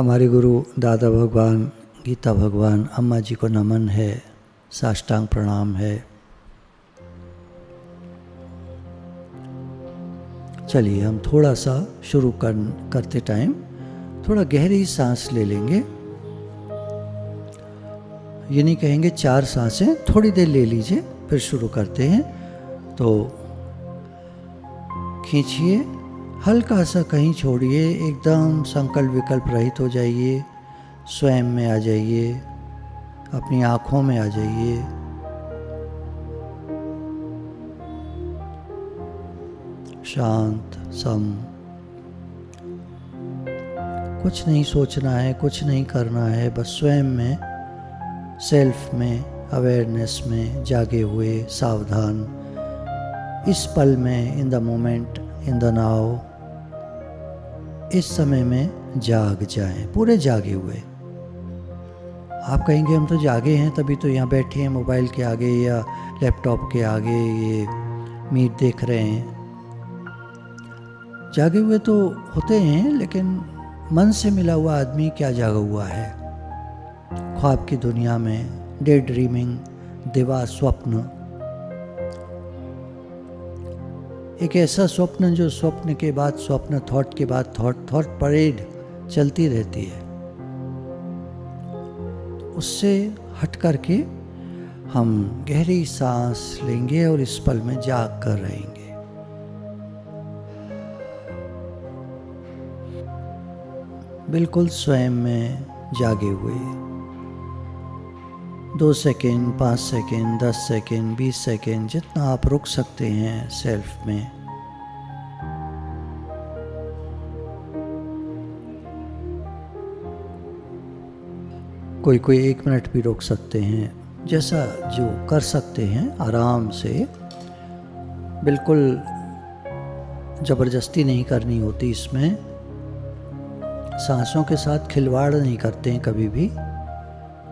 हमारे गुरु दादा भगवान गीता भगवान अम्मा जी को नमन है साष्टांग प्रणाम है चलिए हम थोड़ा सा शुरू कर करते टाइम थोड़ा गहरी सांस ले लेंगे ये नहीं कहेंगे चार सांसें थोड़ी देर ले लीजिए फिर शुरू करते हैं तो खींचिए हल्का सा कहीं छोड़िए एकदम संकल्प विकल्प रहित हो जाइए स्वयं में आ जाइए अपनी आँखों में आ जाइए शांत सम कुछ नहीं सोचना है कुछ नहीं करना है बस स्वयं में सेल्फ में अवेयरनेस में जागे हुए सावधान इस पल में in the moment in the now इस समय में जाग जाएं पूरे जागे हुए आप कहेंगे हम तो जागे हैं तभी तो यहाँ बैठे हैं मोबाइल के आगे या लैपटॉप के आगे ये मीट देख रहे हैं जागे हुए तो होते हैं लेकिन मन से मिला हुआ आदमी क्या जागा हुआ है ख्वाब की दुनिया में डे ड्रीमिंग दिवा स्वप्न एक ऐसा स्वप्न जो स्वप्न के बाद स्वप्न थॉट के बाद थॉट थॉट परेड चलती रहती है उससे हट करके हम गहरी सांस लेंगे और इस पल में जाग कर रहेंगे बिल्कुल स्वयं में जागे हुए दो सेकेंड पाँच सेकेंड दस सेकेंड बीस सेकेंड जितना आप रुक सकते हैं सेल्फ में कोई कोई एक मिनट भी रोक सकते हैं जैसा जो कर सकते हैं आराम से बिल्कुल ज़बरदस्ती नहीं करनी होती इसमें सांसों के साथ खिलवाड़ नहीं करते हैं कभी भी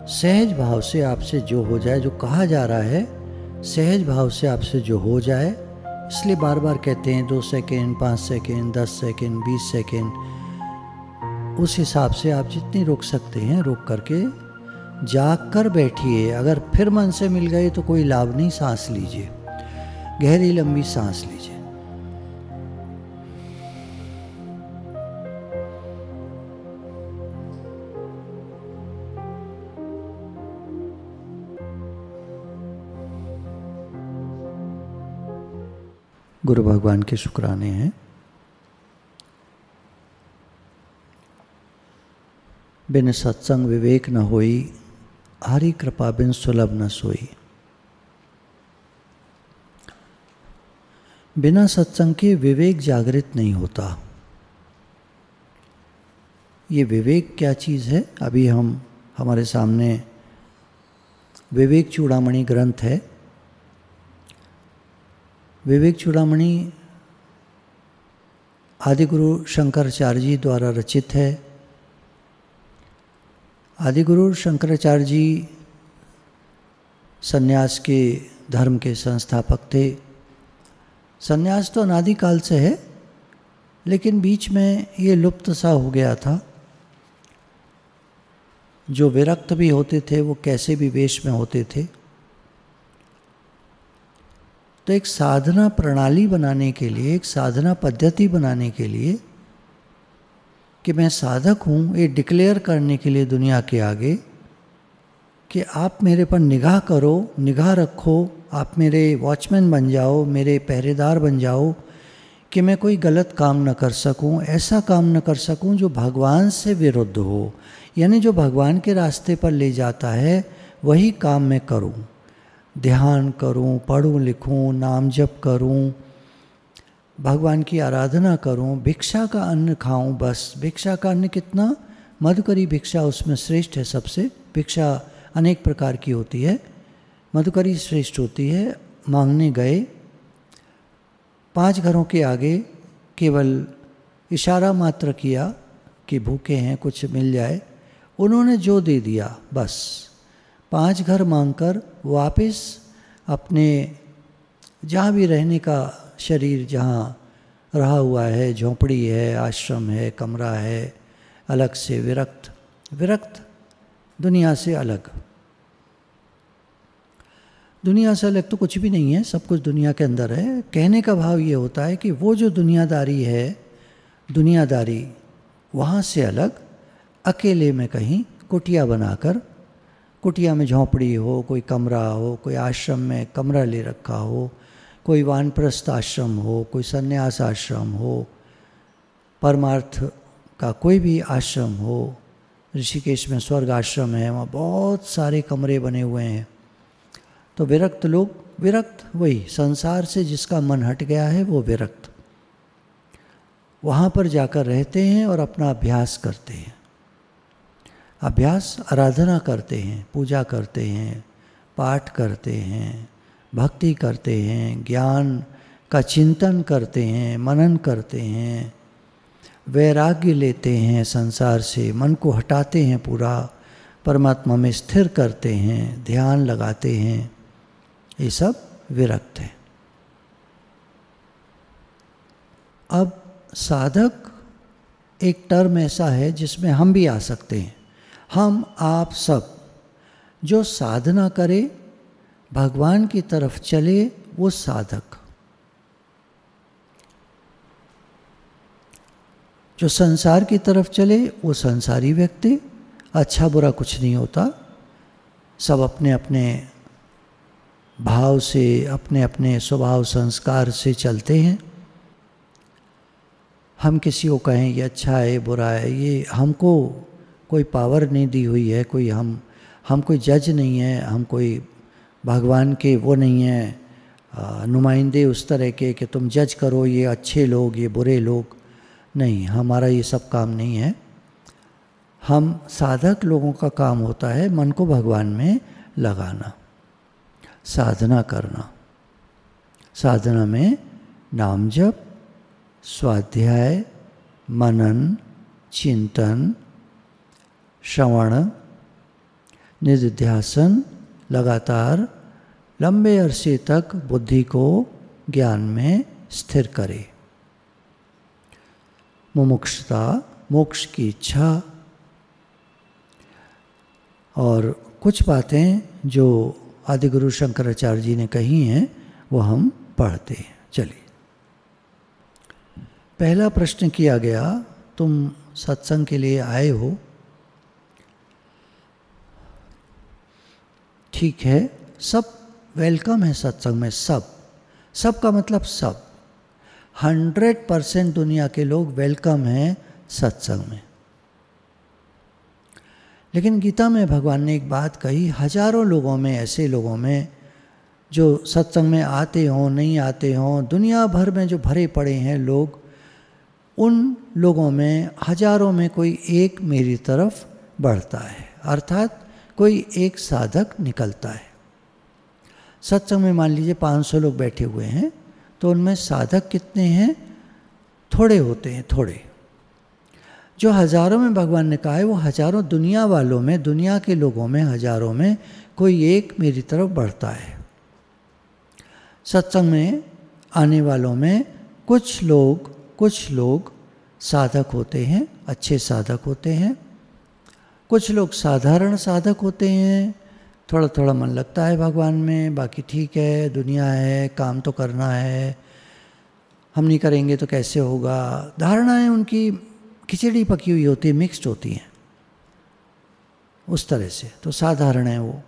सहज भाव से आपसे जो हो जाए जो कहा जा रहा है सहज भाव से आपसे जो हो जाए इसलिए बार बार कहते हैं दो सेकेंड पाँच सेकेंड दस सेकेंड बीस सेकेंड उस हिसाब से आप जितनी रोक सकते हैं रोक करके जाग कर बैठिए अगर फिर मन से मिल गए तो कोई लाभ नहीं सांस लीजिए गहरी लंबी सांस लीजिए गुरु भगवान के शुक्राने हैं बिन सत्संग विवेक न होई हरी कृपा बिन सुलभ न सोई बिना सत्संग के विवेक जागृत नहीं होता ये विवेक क्या चीज़ है अभी हम हमारे सामने विवेक चूड़ामणि ग्रंथ है विवेक चूड़ामणि आदि गुरु शंकराचार्य जी द्वारा रचित है आदि गुरु शंकराचार्य जी सन्यास के धर्म के संस्थापक थे सन्यास तो अनादिकाल से है लेकिन बीच में ये लुप्त सा हो गया था जो विरक्त भी होते थे वो कैसे भी वेश में होते थे तो एक साधना प्रणाली बनाने के लिए एक साधना पद्धति बनाने के लिए कि मैं साधक हूँ ये डिक्लेयर करने के लिए दुनिया के आगे कि आप मेरे पर निगाह करो निगाह रखो आप मेरे वॉचमैन बन जाओ मेरे पहरेदार बन जाओ कि मैं कोई गलत काम न कर सकूं ऐसा काम न कर सकूं जो भगवान से विरुद्ध हो यानी जो भगवान के रास्ते पर ले जाता है वही काम मैं करूं ध्यान करूं, पढ़ूं लिखूं, नाम जप करूं, भगवान की आराधना करूं, भिक्षा का अन्न खाऊं बस भिक्षा का अन्न कितना मधुकरी भिक्षा उसमें श्रेष्ठ है सबसे भिक्षा अनेक प्रकार की होती है मधुकरी श्रेष्ठ होती है मांगने गए पांच घरों के आगे केवल इशारा मात्र किया कि भूखे हैं कुछ मिल जाए उन्होंने जो दे दिया बस पांच घर मांगकर वापस अपने जहाँ भी रहने का शरीर जहाँ रहा हुआ है झोंपड़ी है आश्रम है कमरा है अलग से विरक्त विरक्त दुनिया से अलग दुनिया से अलग तो कुछ भी नहीं है सब कुछ दुनिया के अंदर है कहने का भाव ये होता है कि वो जो दुनियादारी है दुनियादारी वहाँ से अलग अकेले में कहीं कुटिया बनाकर कुटिया में झोंपड़ी हो कोई कमरा हो कोई आश्रम में कमरा ले रखा हो कोई वानप्रस्थ आश्रम हो कोई संन्यास आश्रम हो परमार्थ का कोई भी आश्रम हो ऋषिकेश में स्वर्ग आश्रम है वहाँ बहुत सारे कमरे बने हुए हैं तो विरक्त लोग विरक्त वही संसार से जिसका मन हट गया है वो विरक्त वहाँ पर जाकर रहते हैं और अपना अभ्यास करते हैं अभ्यास आराधना करते हैं पूजा करते हैं पाठ करते हैं भक्ति करते हैं ज्ञान का चिंतन करते हैं मनन करते हैं वैराग्य लेते हैं संसार से मन को हटाते हैं पूरा परमात्मा में स्थिर करते हैं ध्यान लगाते हैं ये सब विरक्त है अब साधक एक टर्म ऐसा है जिसमें हम भी आ सकते हैं हम आप सब जो साधना करे भगवान की तरफ चले वो साधक जो संसार की तरफ चले वो संसारी व्यक्ति अच्छा बुरा कुछ नहीं होता सब अपने अपने भाव से अपने अपने स्वभाव संस्कार से चलते हैं हम किसी को कहें ये अच्छा है बुरा है ये हमको कोई पावर नहीं दी हुई है कोई हम हम कोई जज नहीं है हम कोई भगवान के वो नहीं है नुमाइंदे उस तरह के कि तुम जज करो ये अच्छे लोग ये बुरे लोग नहीं हमारा ये सब काम नहीं है हम साधक लोगों का काम होता है मन को भगवान में लगाना साधना करना साधना में नाम जप स्वाध्याय मनन चिंतन श्रवण निधिध्यासन लगातार लंबे अरसे तक बुद्धि को ज्ञान में स्थिर करे मुमुक्षता मोक्ष की इच्छा और कुछ बातें जो आदि गुरु शंकराचार्य जी ने कही हैं वो हम पढ़ते हैं चलिए पहला प्रश्न किया गया तुम सत्संग के लिए आए हो ठीक है सब वेलकम है सत्संग में सब सब का मतलब सब हंड्रेड परसेंट दुनिया के लोग वेलकम हैं सत्संग में लेकिन गीता में भगवान ने एक बात कही हजारों लोगों में ऐसे लोगों में जो सत्संग में आते हों नहीं आते हों दुनिया भर में जो भरे पड़े हैं लोग उन लोगों में हजारों में कोई एक मेरी तरफ बढ़ता है अर्थात कोई एक साधक निकलता है सत्संग में मान लीजिए 500 लोग बैठे हुए हैं तो उनमें साधक कितने हैं थोड़े होते हैं थोड़े जो हज़ारों में भगवान ने कहा है वो हज़ारों दुनिया वालों में दुनिया के लोगों में हज़ारों में कोई एक मेरी तरफ बढ़ता है सत्संग में आने वालों में कुछ लोग कुछ लोग साधक होते हैं अच्छे साधक होते हैं कुछ लोग साधारण साधक होते हैं थोड़ा थोड़ा मन लगता है भगवान में बाकी ठीक है दुनिया है काम तो करना है हम नहीं करेंगे तो कैसे होगा धारणाएं उनकी खिचड़ी पकी हुई होती है मिक्स्ड होती हैं उस तरह से तो साधारण है वो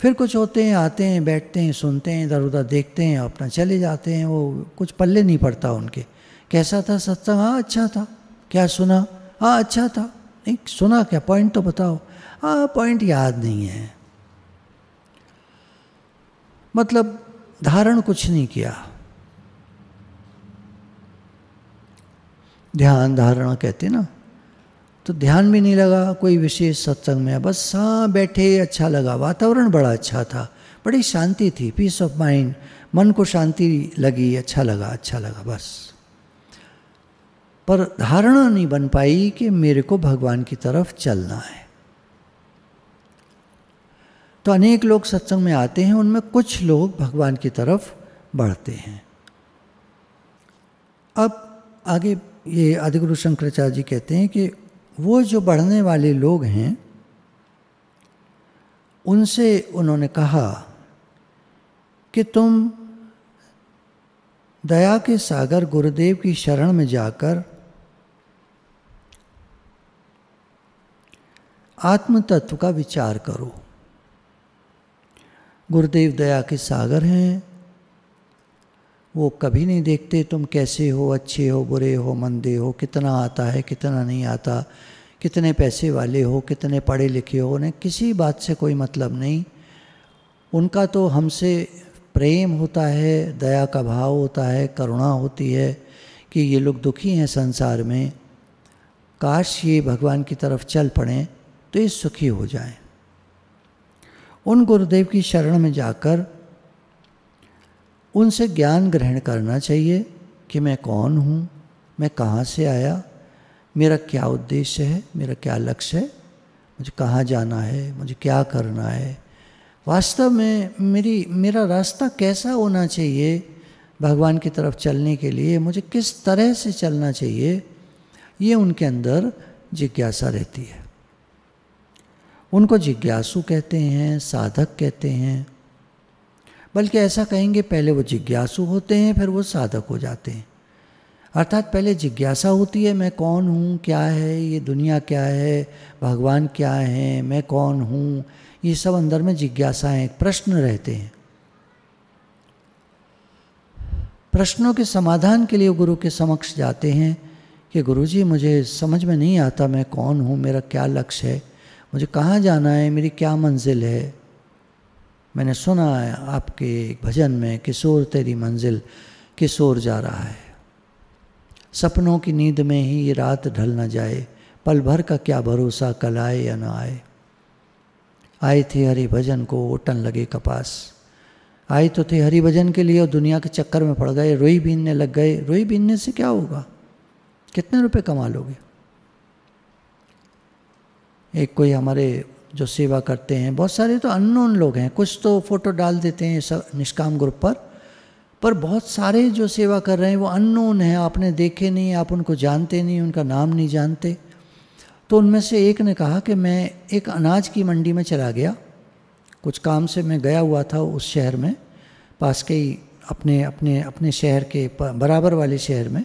फिर कुछ होते हैं आते हैं बैठते हैं सुनते हैं इधर उधर देखते हैं अपना चले जाते हैं वो कुछ पल्ले नहीं पड़ता उनके कैसा था सत्संग हाँ अच्छा था क्या सुना हाँ अच्छा था नहीं सुना क्या पॉइंट तो बताओ हाँ पॉइंट याद नहीं है मतलब धारण कुछ नहीं किया ध्यान धारणा कहते ना तो ध्यान भी नहीं लगा कोई विशेष सत्संग में बस हाँ बैठे अच्छा लगा वातावरण बड़ा अच्छा था बड़ी शांति थी पीस ऑफ माइंड मन को शांति लगी अच्छा लगा अच्छा लगा बस पर धारणा नहीं बन पाई कि मेरे को भगवान की तरफ चलना है तो अनेक लोग सत्संग में आते हैं उनमें कुछ लोग भगवान की तरफ बढ़ते हैं अब आगे ये आदिगुरु शंकराचार्य जी कहते हैं कि वो जो बढ़ने वाले लोग हैं उनसे उन्होंने कहा कि तुम दया के सागर गुरुदेव की शरण में जाकर आत्म तत्व का विचार करो गुरुदेव दया के सागर हैं वो कभी नहीं देखते तुम कैसे हो अच्छे हो बुरे हो मंदे हो कितना आता है कितना नहीं आता कितने पैसे वाले हो कितने पढ़े लिखे हो उन्हें किसी बात से कोई मतलब नहीं उनका तो हमसे प्रेम होता है दया का भाव होता है करुणा होती है कि ये लोग दुखी हैं संसार में काश ये भगवान की तरफ चल पड़ें तो ये सुखी हो जाए उन गुरुदेव की शरण में जाकर उनसे ज्ञान ग्रहण करना चाहिए कि मैं कौन हूँ मैं कहाँ से आया मेरा क्या उद्देश्य है मेरा क्या लक्ष्य है मुझे कहाँ जाना है मुझे क्या करना है वास्तव में मेरी मेरा रास्ता कैसा होना चाहिए भगवान की तरफ चलने के लिए मुझे किस तरह से चलना चाहिए ये उनके अंदर जिज्ञासा रहती है उनको जिज्ञासु कहते हैं साधक कहते हैं बल्कि ऐसा कहेंगे पहले वो जिज्ञासु होते हैं फिर वो साधक हो जाते हैं अर्थात पहले जिज्ञासा होती है मैं कौन हूँ क्या है ये दुनिया क्या है भगवान क्या है मैं कौन हूँ ये सब अंदर में जिज्ञासाएँ प्रश्न रहते हैं प्रश्नों के समाधान के लिए गुरु के समक्ष जाते हैं कि गुरुजी मुझे समझ में नहीं आता मैं कौन हूँ मेरा क्या लक्ष्य है मुझे कहाँ जाना है मेरी क्या मंजिल है मैंने सुना है आपके भजन में किशोर तेरी मंजिल किशोर जा रहा है सपनों की नींद में ही ये रात ढल न जाए पल भर का क्या भरोसा कल आए या न आए आए थे हरि भजन को ओटन लगे कपास आए तो थे हरि भजन के लिए और दुनिया के चक्कर में पड़ गए रोई बीनने लग गए रोई बीनने से क्या होगा कितने रुपए कमा लोगे एक कोई हमारे जो सेवा करते हैं बहुत सारे तो अननोन लोग हैं कुछ तो फ़ोटो डाल देते हैं सब निष्काम ग्रुप पर पर बहुत सारे जो सेवा कर रहे हैं वो अननोन हैं आपने देखे नहीं आप उनको जानते नहीं उनका नाम नहीं जानते तो उनमें से एक ने कहा कि मैं एक अनाज की मंडी में चला गया कुछ काम से मैं गया हुआ था उस शहर में पास के ही अपने अपने अपने शहर के बराबर वाले शहर में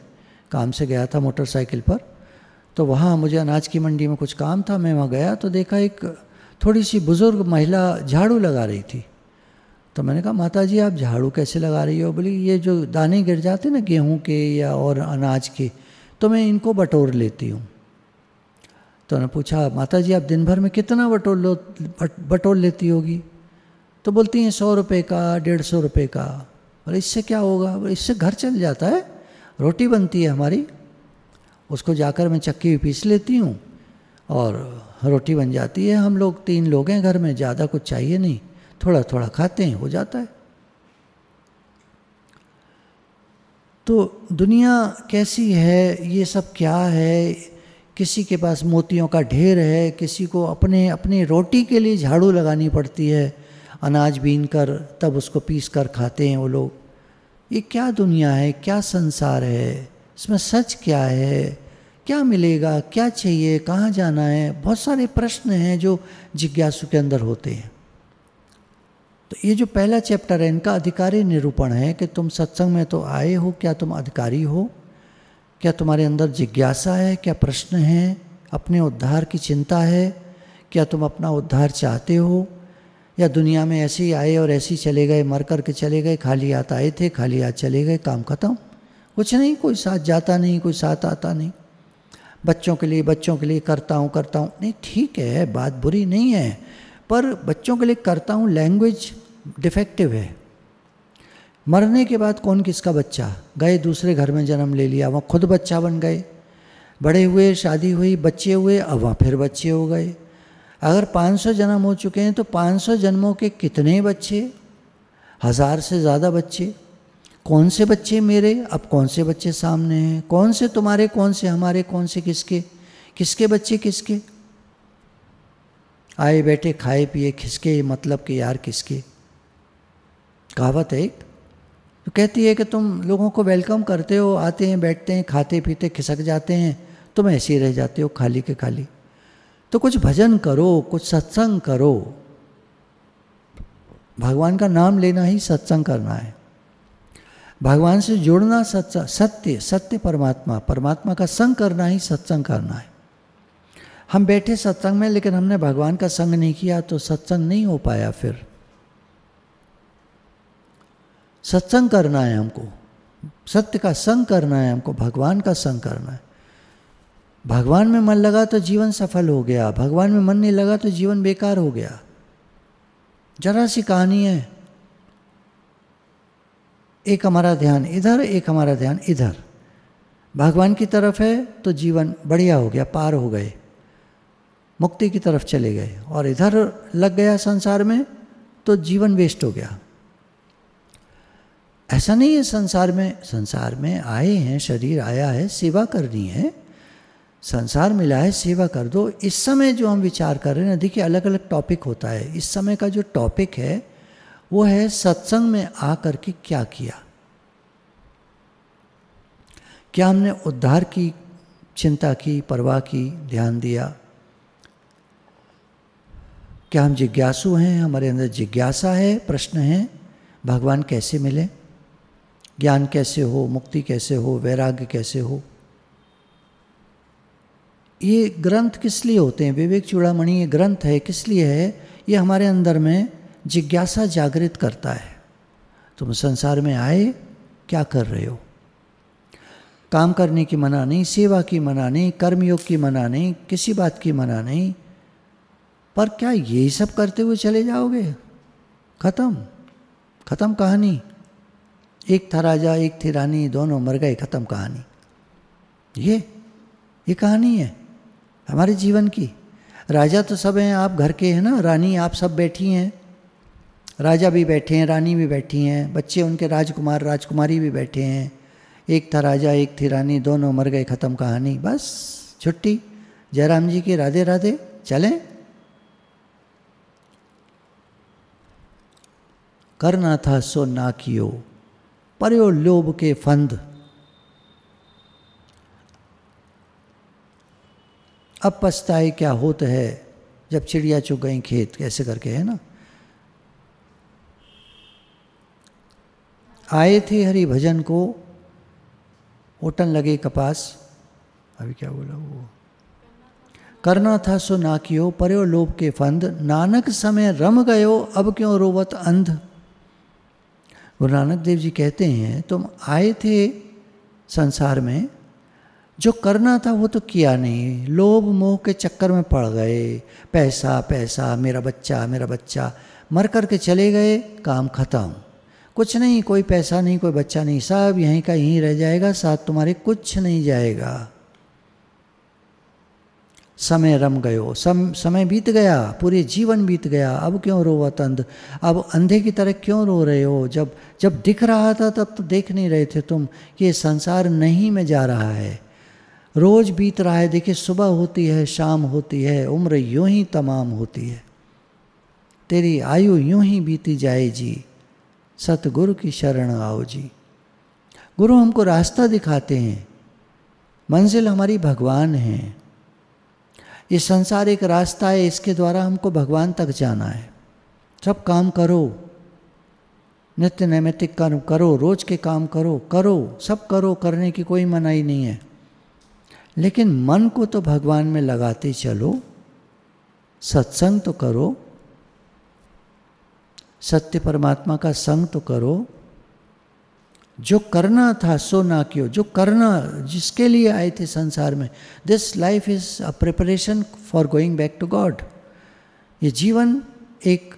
काम से गया था मोटरसाइकिल पर तो वहाँ मुझे अनाज की मंडी में कुछ काम था मैं वहाँ गया तो देखा एक थोड़ी सी बुज़ुर्ग महिला झाड़ू लगा रही थी तो मैंने कहा माता जी आप झाड़ू कैसे लगा रही हो बोली ये जो दाने गिर जाते ना गेहूँ के या और अनाज के तो मैं इनको बटोर लेती हूँ तो उन्होंने पूछा माता जी आप दिन भर में कितना बटोर लो बट, बटोर लेती होगी तो बोलती हैं सौ रुपये का डेढ़ सौ रुपये का और इससे क्या होगा इससे घर चल जाता है रोटी बनती है हमारी उसको जाकर मैं चक्की भी पीस लेती हूँ और रोटी बन जाती है हम लोग तीन लोग हैं घर में ज़्यादा कुछ चाहिए नहीं थोड़ा थोड़ा खाते हैं हो जाता है तो दुनिया कैसी है ये सब क्या है किसी के पास मोतियों का ढेर है किसी को अपने अपनी रोटी के लिए झाड़ू लगानी पड़ती है अनाज बीन कर तब उसको पीस कर खाते हैं वो लोग ये क्या दुनिया है क्या संसार है इसमें सच क्या है क्या मिलेगा क्या चाहिए कहाँ जाना है बहुत सारे प्रश्न हैं जो जिज्ञासु के अंदर होते हैं तो ये जो पहला चैप्टर है इनका अधिकारी निरूपण है कि तुम सत्संग में तो आए हो क्या तुम अधिकारी हो क्या तुम्हारे अंदर जिज्ञासा है क्या प्रश्न है अपने उद्धार की चिंता है क्या तुम अपना उद्धार चाहते हो या दुनिया में ऐसे ही आए और ऐसे ही चले गए मर कर के चले गए खाली हाथ आए थे खाली हाथ चले गए काम खत्म कुछ नहीं कोई साथ जाता नहीं कोई साथ आता नहीं बच्चों के लिए बच्चों के लिए करता हूँ करता हूँ नहीं ठीक है बात बुरी नहीं है पर बच्चों के लिए करता हूँ लैंग्वेज डिफेक्टिव है मरने के बाद कौन किसका बच्चा गए दूसरे घर में जन्म ले लिया वहाँ खुद बच्चा बन गए बड़े हुए शादी हुई बच्चे हुए अब वहाँ फिर बच्चे हो गए अगर 500 जन्म हो चुके हैं तो 500 जन्मों के कितने बच्चे हज़ार से ज़्यादा बच्चे कौन से बच्चे मेरे अब कौन से बच्चे सामने हैं कौन से तुम्हारे कौन से हमारे कौन से किसके किसके बच्चे किसके आए बैठे खाए पिए खिसके मतलब कि यार किसके कहावत है एक तो कहती है कि तुम लोगों को वेलकम करते हो आते हैं बैठते हैं खाते पीते खिसक जाते हैं तुम ऐसे ही रह जाते हो खाली के खाली तो कुछ भजन करो कुछ सत्संग करो भगवान का नाम लेना ही सत्संग करना है भगवान से जुड़ना सच्चा सत्य सत्य परमात्मा परमात्मा का संग करना ही सत्संग करना है हम बैठे सत्संग में लेकिन हमने भगवान का संग नहीं किया तो सत्संग नहीं हो पाया फिर सत्संग करना है हमको सत्य का संग करना है हमको भगवान का संग करना है भगवान में मन लगा तो जीवन सफल हो गया भगवान में मन नहीं लगा तो जीवन बेकार हो गया जरा सी कहानी है एक हमारा ध्यान इधर एक हमारा ध्यान इधर भगवान की तरफ है तो जीवन बढ़िया हो गया पार हो गए मुक्ति की तरफ चले गए और इधर लग गया संसार में तो जीवन वेस्ट हो गया ऐसा नहीं है संसार में संसार में आए हैं शरीर आया है सेवा करनी है संसार मिला है सेवा कर दो इस समय जो हम विचार कर रहे हैं ना देखिए अलग अलग टॉपिक होता है इस समय का जो टॉपिक है वो है सत्संग में आकर के क्या किया क्या हमने उद्धार की चिंता की परवाह की ध्यान दिया क्या हम जिज्ञासु हैं हमारे अंदर जिज्ञासा है प्रश्न है भगवान कैसे मिले ज्ञान कैसे हो मुक्ति कैसे हो वैराग्य कैसे हो ये ग्रंथ किस लिए होते हैं विवेक चूड़ामणि ये ग्रंथ है किस लिए है ये हमारे अंदर में जिज्ञासा जागृत करता है तुम संसार में आए क्या कर रहे हो काम करने की मना नहीं सेवा की मना नहीं कर्मयोग की मना नहीं किसी बात की मना नहीं पर क्या यही सब करते हुए चले जाओगे खत्म खत्म कहानी एक था राजा एक थी रानी दोनों मर गए खत्म कहानी ये ये कहानी है हमारे जीवन की राजा तो सब हैं आप घर के हैं ना रानी आप सब बैठी हैं राजा भी बैठे हैं रानी भी बैठी हैं बच्चे उनके राजकुमार राजकुमारी भी बैठे हैं एक था राजा एक थी रानी दोनों मर गए ख़त्म कहानी बस छुट्टी जयराम जी के राधे राधे चलें करना था सो ना कियो पर लोभ के फंद अब पछताए क्या होत है जब चिड़िया चुग गई खेत कैसे करके है ना आए थे हरि भजन को ओटन लगे कपास अभी क्या बोला वो करना था सो ना कियो पर्यो लोभ के फंद नानक समय रम गयो अब क्यों रोवत अंध गुरु नानक देव जी कहते हैं तुम आए थे संसार में जो करना था वो तो किया नहीं लोभ मोह के चक्कर में पड़ गए पैसा पैसा मेरा बच्चा मेरा बच्चा मर कर के चले गए काम खत्म कुछ नहीं कोई पैसा नहीं कोई बच्चा नहीं सब यहीं का यहीं रह जाएगा साथ तुम्हारे कुछ नहीं जाएगा समय रम गयो सम समय बीत गया पूरे जीवन बीत गया अब क्यों रो अंध अब अंधे की तरह क्यों रो रहे हो जब जब दिख रहा था तब तो देख नहीं रहे थे तुम कि ये संसार नहीं में जा रहा है रोज़ बीत रहा है देखिए सुबह होती है शाम होती है उम्र यूं ही तमाम होती है तेरी आयु यूं ही बीती जाएगी सतगुरु की शरण आओ जी गुरु हमको रास्ता दिखाते हैं मंजिल हमारी भगवान है ये संसार एक रास्ता है इसके द्वारा हमको भगवान तक जाना है सब काम करो नित्य नैमित्तिक कर्म करो रोज के काम करो करो सब करो करने की कोई मनाही नहीं है लेकिन मन को तो भगवान में लगाते चलो सत्संग तो करो सत्य परमात्मा का संग तो करो जो करना था सो ना क्यों जो करना जिसके लिए आए थे संसार में this life is a preparation for going back to God ये जीवन एक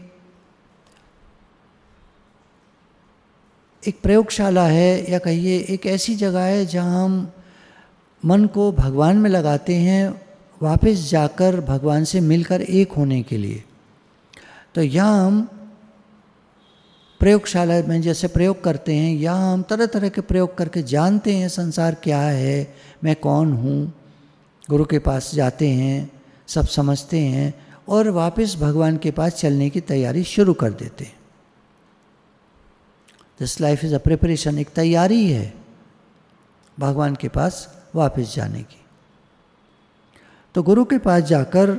एक प्रयोगशाला है या कहिए एक ऐसी जगह है जहाँ हम मन को भगवान में लगाते हैं वापस जाकर भगवान से मिलकर एक होने के लिए तो यहाँ हम प्रयोगशाला में जैसे प्रयोग करते हैं या हम तरह तरह के प्रयोग करके जानते हैं संसार क्या है मैं कौन हूँ गुरु के पास जाते हैं सब समझते हैं और वापस भगवान के पास चलने की तैयारी शुरू कर देते हैं this life is a preparation एक तैयारी है भगवान के पास वापस जाने की तो गुरु के पास जाकर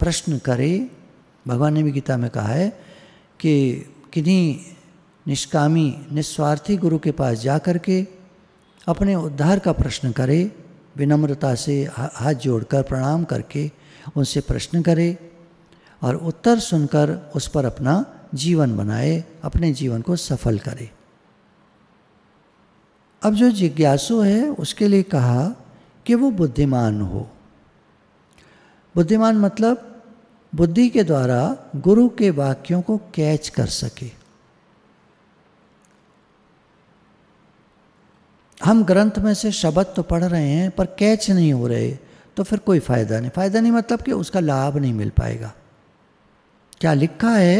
प्रश्न करे भगवान ने भी गीता में कहा है कि किन्हीं निष्कामी निस्वार्थी गुरु के पास जा कर के अपने उद्धार का प्रश्न करे विनम्रता से हाथ जोड़कर प्रणाम करके उनसे प्रश्न करे और उत्तर सुनकर उस पर अपना जीवन बनाए अपने जीवन को सफल करे अब जो जिज्ञासु है उसके लिए कहा कि वो बुद्धिमान हो बुद्धिमान मतलब बुद्धि के द्वारा गुरु के वाक्यों को कैच कर सके हम ग्रंथ में से शब्द तो पढ़ रहे हैं पर कैच नहीं हो रहे तो फिर कोई फ़ायदा नहीं फ़ायदा नहीं मतलब कि उसका लाभ नहीं मिल पाएगा क्या लिखा है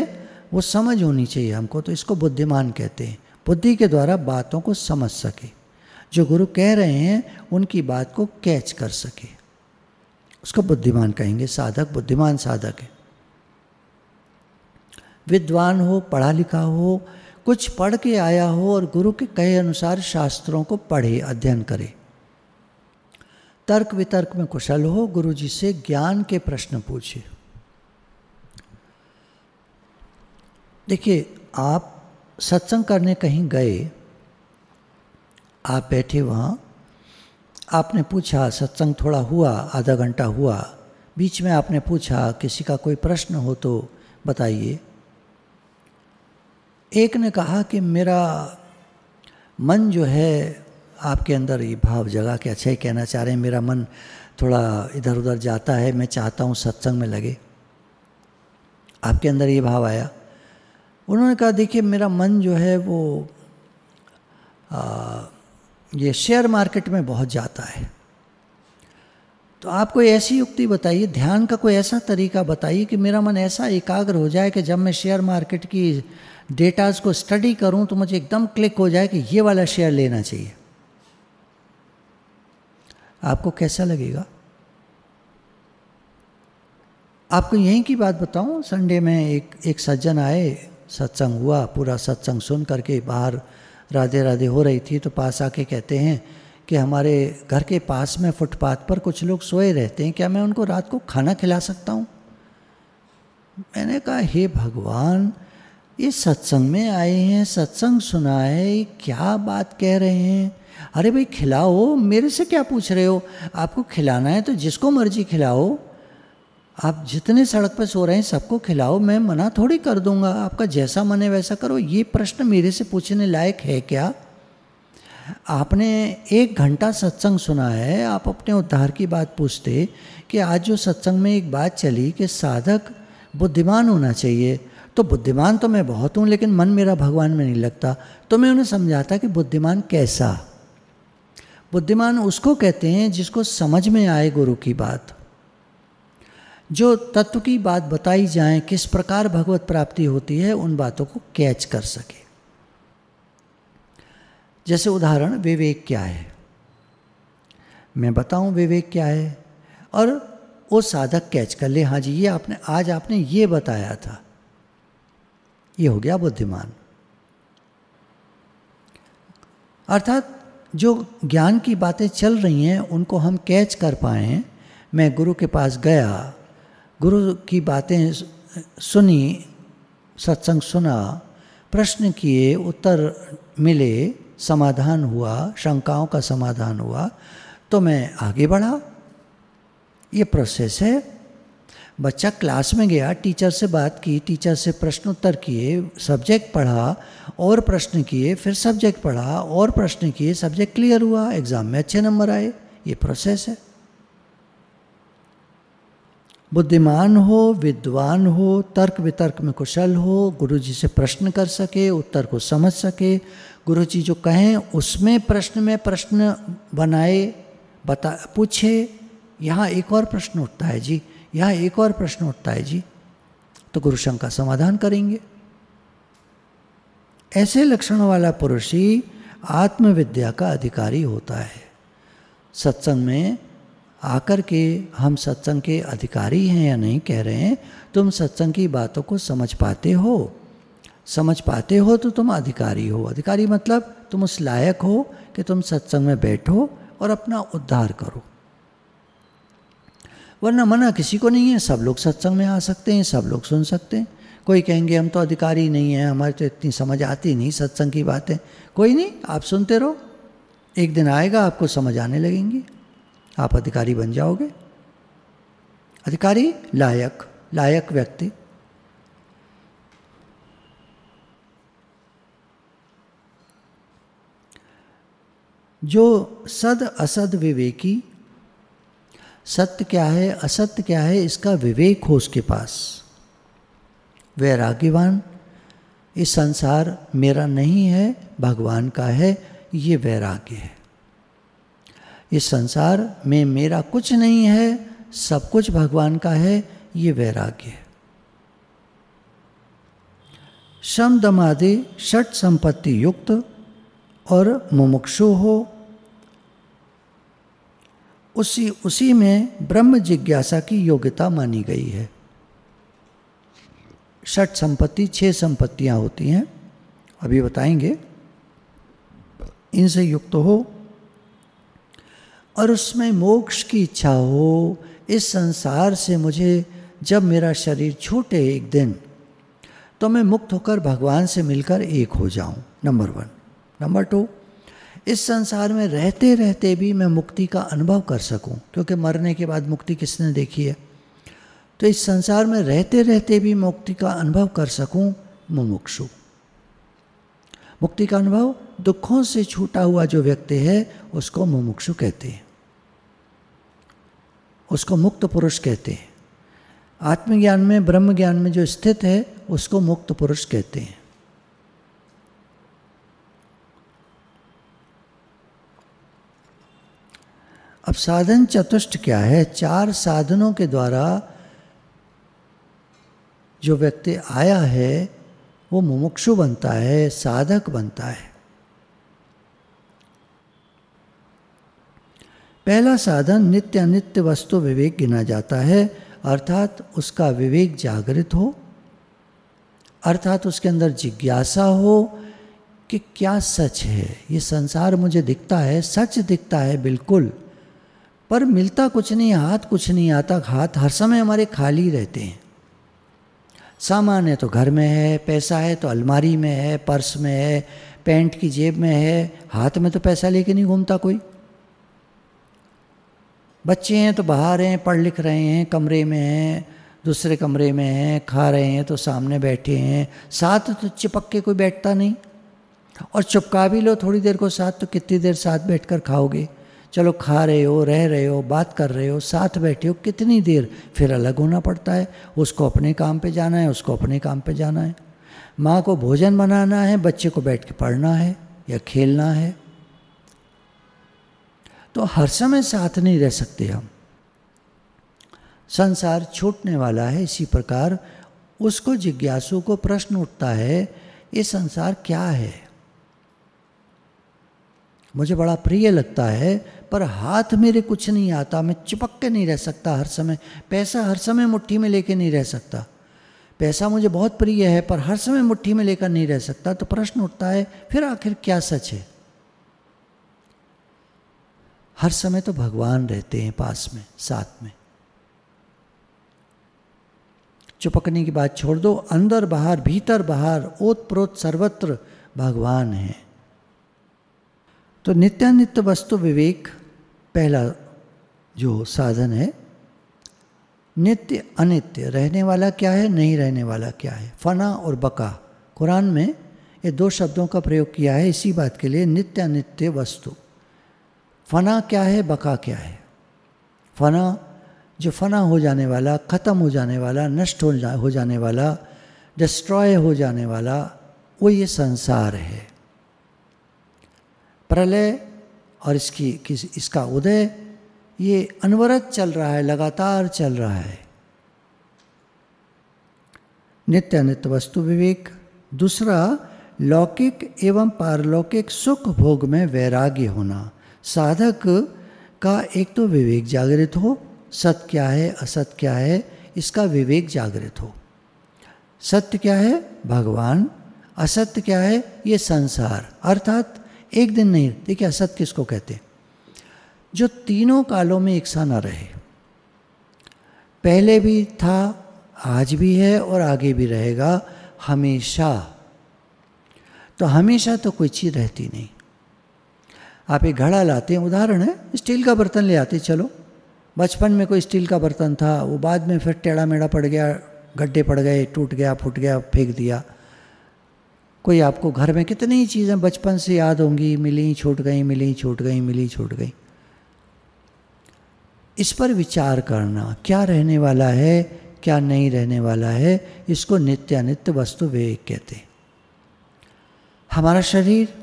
वो समझ होनी चाहिए हमको तो इसको बुद्धिमान कहते हैं बुद्धि के द्वारा बातों को समझ सके जो गुरु कह रहे हैं उनकी बात को कैच कर सके उसको बुद्धिमान कहेंगे साधक बुद्धिमान साधक है विद्वान हो पढ़ा लिखा हो कुछ पढ़ के आया हो और गुरु के कहे अनुसार शास्त्रों को पढ़े अध्ययन करे तर्क वितर्क में कुशल हो गुरु जी से ज्ञान के प्रश्न पूछे देखिए आप सत्संग करने कहीं गए आप बैठे वहाँ आपने पूछा सत्संग थोड़ा हुआ आधा घंटा हुआ बीच में आपने पूछा किसी का कोई प्रश्न हो तो बताइए एक ने कहा कि मेरा मन जो है आपके अंदर ये भाव जगा के अच्छा ही कहना चाह रहे हैं मेरा मन थोड़ा इधर उधर जाता है मैं चाहता हूँ सत्संग में लगे आपके अंदर ये भाव आया उन्होंने कहा देखिए मेरा मन जो है वो आ, ये शेयर मार्केट में बहुत जाता है तो आप कोई ऐसी युक्ति बताइए ध्यान का कोई ऐसा तरीका बताइए कि मेरा मन ऐसा एकाग्र हो जाए कि जब मैं शेयर मार्केट की डेटाज को स्टडी करूं तो मुझे एकदम क्लिक हो जाए कि ये वाला शेयर लेना चाहिए आपको कैसा लगेगा आपको यहीं की बात बताऊं संडे में एक एक सज्जन आए सत्संग हुआ पूरा सत्संग सुन करके बाहर राधे राधे हो रही थी तो पास आके कहते हैं कि हमारे घर के पास में फुटपाथ पर कुछ लोग सोए रहते हैं क्या मैं उनको रात को खाना खिला सकता हूँ मैंने कहा हे भगवान ये सत्संग में आए हैं सत्संग सुना है क्या बात कह रहे हैं अरे भाई खिलाओ मेरे से क्या पूछ रहे हो आपको खिलाना है तो जिसको मर्जी खिलाओ आप जितने सड़क पर सो रहे हैं सबको खिलाओ मैं मना थोड़ी कर दूंगा आपका जैसा मन है वैसा करो ये प्रश्न मेरे से पूछने लायक है क्या आपने एक घंटा सत्संग सुना है आप अपने उद्धार की बात पूछते कि आज जो सत्संग में एक बात चली कि साधक बुद्धिमान होना चाहिए तो बुद्धिमान तो मैं बहुत हूँ लेकिन मन मेरा भगवान में नहीं लगता तो मैं उन्हें समझाता कि बुद्धिमान कैसा बुद्धिमान उसको कहते हैं जिसको समझ में आए गुरु की बात जो तत्व की बात बताई जाए किस प्रकार भगवत प्राप्ति होती है उन बातों को कैच कर सके जैसे उदाहरण विवेक क्या है मैं बताऊं विवेक क्या है और वो साधक कैच कर ले हाँ जी ये आपने आज आपने ये बताया था ये हो गया बुद्धिमान अर्थात जो ज्ञान की बातें चल रही हैं उनको हम कैच कर पाए मैं गुरु के पास गया गुरु की बातें सुनी सत्संग सुना प्रश्न किए उत्तर मिले समाधान हुआ शंकाओं का समाधान हुआ तो मैं आगे बढ़ा ये प्रोसेस है बच्चा क्लास में गया टीचर से बात की टीचर से प्रश्न उत्तर किए सब्जेक्ट पढ़ा और प्रश्न किए फिर सब्जेक्ट पढ़ा और प्रश्न किए सब्जेक्ट क्लियर हुआ एग्ज़ाम में अच्छे नंबर आए ये प्रोसेस है बुद्धिमान हो विद्वान हो तर्क वितर्क में कुशल हो गुरु जी से प्रश्न कर सके उत्तर को समझ सके गुरु जी जो कहें उसमें प्रश्न में प्रश्न बनाए बता पूछे यहाँ एक और प्रश्न उठता है जी यहाँ एक और प्रश्न उठता है जी तो गुरु शंका समाधान करेंगे ऐसे लक्षणों वाला पुरुष ही आत्मविद्या का अधिकारी होता है सत्संग में आकर के हम सत्संग के अधिकारी हैं या नहीं कह रहे हैं तुम सत्संग की बातों को समझ पाते हो समझ पाते हो तो तुम अधिकारी हो अधिकारी मतलब तुम उस लायक हो कि तुम सत्संग में बैठो और अपना उद्धार करो वरना मना किसी को नहीं है सब लोग सत्संग में आ सकते हैं सब लोग सुन सकते हैं कोई कहेंगे हम तो अधिकारी नहीं हैं हमारी तो इतनी समझ आती नहीं सत्संग की बातें कोई नहीं आप सुनते रहो एक दिन आएगा आपको समझ आने लगेंगी आप अधिकारी बन जाओगे अधिकारी लायक लायक व्यक्ति जो सद असद विवेकी सत्य क्या है असत्य क्या है इसका विवेक हो उसके पास वैराग्यवान इस संसार मेरा नहीं है भगवान का है ये वैराग्य है इस संसार में मेरा कुछ नहीं है सब कुछ भगवान का है ये वैराग्य है शम दमादि षट संपत्ति युक्त और मुमुक्षु हो उसी उसी में ब्रह्म जिज्ञासा की योग्यता मानी गई है षट संपत्ति छह संपत्तियां होती हैं अभी बताएंगे इनसे युक्त हो और उसमें मोक्ष की इच्छा हो इस संसार से मुझे जब मेरा शरीर छूटे एक दिन तो मैं मुक्त होकर भगवान से मिलकर एक हो जाऊं नंबर वन नंबर टू इस संसार में रहते रहते भी मैं मुक्ति का अनुभव कर सकूं क्योंकि मरने के बाद मुक्ति किसने देखी है तो इस संसार में रहते रहते भी मुक्ति का अनुभव कर सकूं मुमुक्षु मुक्ति का अनुभव दुखों से छूटा हुआ जो व्यक्ति है उसको मुमुक्षु कहते हैं उसको मुक्त पुरुष कहते हैं आत्मज्ञान में ब्रह्म ज्ञान में जो स्थित है उसको मुक्त पुरुष कहते हैं अब साधन चतुष्ट क्या है चार साधनों के द्वारा जो व्यक्ति आया है वो मुमुक्षु बनता है साधक बनता है पहला साधन नित्य अनित्य वस्तु विवेक गिना जाता है अर्थात उसका विवेक जागृत हो अर्थात उसके अंदर जिज्ञासा हो कि क्या सच है ये संसार मुझे दिखता है सच दिखता है बिल्कुल पर मिलता कुछ नहीं हाथ कुछ नहीं आता हाथ हर समय हमारे खाली रहते हैं सामान है तो घर में है पैसा है तो अलमारी में है पर्स में है पैंट की जेब में है हाथ में तो पैसा लेके नहीं घूमता कोई बच्चे हैं तो बाहर हैं पढ़ लिख रहे हैं कमरे में हैं दूसरे कमरे में हैं खा रहे हैं तो सामने बैठे हैं साथ तो चिपक के कोई बैठता नहीं और चिपका भी लो थोड़ी देर को साथ तो कितनी देर साथ बैठकर खाओगे चलो खा रहे हो रह रहे हो बात कर रहे हो साथ बैठे हो कितनी देर फिर अलग होना पड़ता है उसको अपने काम पे जाना है उसको अपने काम पे जाना है माँ को भोजन बनाना है बच्चे को बैठ के पढ़ना है या खेलना है तो हर समय साथ नहीं रह सकते हम संसार छूटने वाला है इसी प्रकार उसको जिज्ञासु को प्रश्न उठता है ये संसार क्या है मुझे बड़ा प्रिय लगता है पर हाथ मेरे कुछ नहीं आता मैं चिपक के नहीं रह सकता हर समय पैसा हर समय मुट्ठी में लेके नहीं रह सकता पैसा मुझे बहुत प्रिय है पर हर समय मुट्ठी में लेकर नहीं रह सकता तो प्रश्न उठता है फिर आखिर क्या सच है हर समय तो भगवान रहते हैं पास में साथ में चुपकने की बात छोड़ दो अंदर बाहर भीतर बाहर ओत प्रोत सर्वत्र भगवान है तो नित्यानित्य वस्तु विवेक पहला जो साधन है नित्य अनित्य रहने वाला क्या है नहीं रहने वाला क्या है फना और बका कुरान में ये दो शब्दों का प्रयोग किया है इसी बात के लिए नित्य अनित्य वस्तु फ़ना क्या है बका क्या है फ़ना जो फ़ना हो जाने वाला ख़त्म हो जाने वाला नष्ट हो जा हो जाने वाला डिस्ट्रॉय हो जाने वाला वो ये संसार है प्रलय और इसकी किस इसका उदय ये अनवरत चल रहा है लगातार चल रहा है नित्य नित्य वस्तु विवेक दूसरा लौकिक एवं पारलौकिक सुख भोग में वैराग्य होना साधक का एक तो विवेक जागृत हो सत्य क्या है असत क्या है इसका विवेक जागृत हो सत्य क्या है भगवान असत्य क्या है ये संसार अर्थात एक दिन नहीं देखिए असत्य किसको कहते हैं जो तीनों कालों में एक सा ना रहे पहले भी था आज भी है और आगे भी रहेगा हमेशा तो हमेशा तो कोई चीज़ रहती नहीं आप एक घड़ा लाते हैं उदाहरण है स्टील का बर्तन ले आते चलो बचपन में कोई स्टील का बर्तन था वो बाद में फिर टेढ़ा मेढ़ा पड़ गया गड्ढे पड़ गए टूट गया फूट गया फेंक दिया कोई आपको घर में कितनी चीज़ें बचपन से याद होंगी मिली छूट गई मिली छूट गई मिली छूट गई इस पर विचार करना क्या रहने वाला है क्या नहीं रहने वाला है इसको नित्यानित्य वस्तु विवेक कहते हैं हमारा शरीर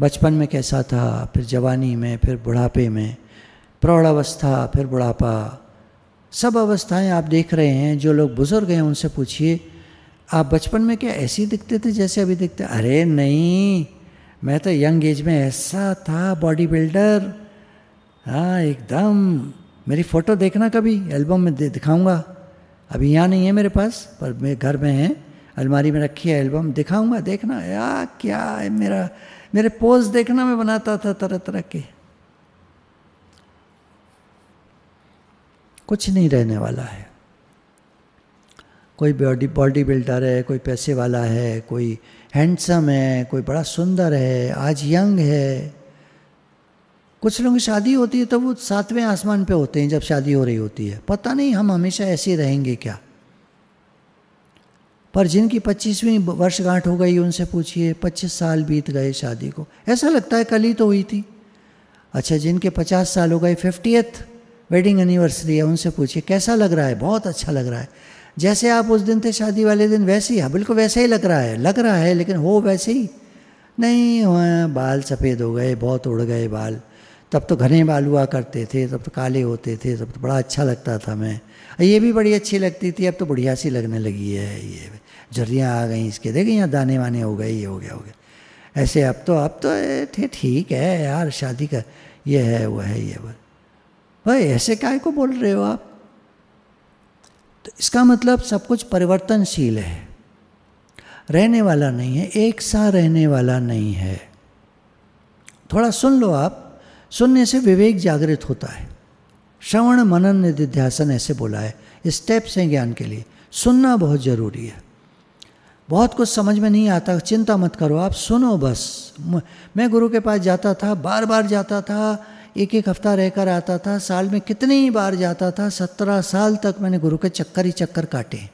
बचपन में कैसा था फिर जवानी में फिर बुढ़ापे में प्रौढ़वस्था फिर बुढ़ापा सब अवस्थाएं आप देख रहे हैं जो लोग बुज़ुर्ग हैं उनसे पूछिए आप बचपन में क्या ऐसे दिखते थे जैसे अभी दिखते अरे नहीं मैं तो यंग एज में ऐसा था बॉडी बिल्डर हाँ एकदम मेरी फ़ोटो देखना कभी एल्बम में दिखाऊंगा अभी यहाँ नहीं है मेरे पास पर मेरे घर में है अलमारी में रखी है एल्बम दिखाऊंगा देखना यार क्या है मेरा मेरे पोज देखना मैं बनाता था तरह तरह के कुछ नहीं रहने वाला है कोई बॉडी बॉडी बिल्डर है कोई पैसे वाला है कोई हैंडसम है कोई बड़ा सुंदर है आज यंग है कुछ लोगों की शादी होती है तो वो सातवें आसमान पे होते हैं जब शादी हो रही होती है पता नहीं हम हमेशा ऐसे रहेंगे क्या पर जिनकी पच्चीसवीं वर्षगांठ हो गई उनसे पूछिए पच्चीस साल बीत गए शादी को ऐसा लगता है कल ही तो हुई थी अच्छा जिनके पचास साल हो गए फिफ्टीथ वेडिंग एनिवर्सरी है उनसे पूछिए कैसा लग रहा है बहुत अच्छा लग रहा है जैसे आप उस दिन थे शादी वाले दिन वैसे ही हाँ, बिल्कुल वैसे ही लग रहा है लग रहा है लेकिन हो वैसे ही नहीं बाल सफ़ेद हो गए बहुत उड़ गए बाल तब तो घने बाल हुआ करते थे तब तो काले होते थे तब तो बड़ा अच्छा लगता था मैं ये भी बड़ी अच्छी लगती थी अब तो बढ़िया सी लगने लगी है ये झरियाँ आ गई इसके देखें यहाँ दाने वाने हो गए ये हो गया हो गया ऐसे अब तो अब तो ठीक है यार शादी का ये है वो है ये वो भाई ऐसे काय को बोल रहे हो आप तो इसका मतलब सब कुछ परिवर्तनशील है रहने वाला नहीं है एक सा रहने वाला नहीं है थोड़ा सुन लो आप सुनने से विवेक जागृत होता है श्रवण मनन निधिध्यासन ऐसे बोला है स्टेप्स हैं ज्ञान के लिए सुनना बहुत ज़रूरी है बहुत कुछ समझ में नहीं आता चिंता मत करो आप सुनो बस मैं गुरु के पास जाता था बार बार जाता था एक एक हफ्ता रहकर आता था साल में कितनी बार जाता था सत्रह साल तक मैंने गुरु के चक्कर ही चक्कर काटे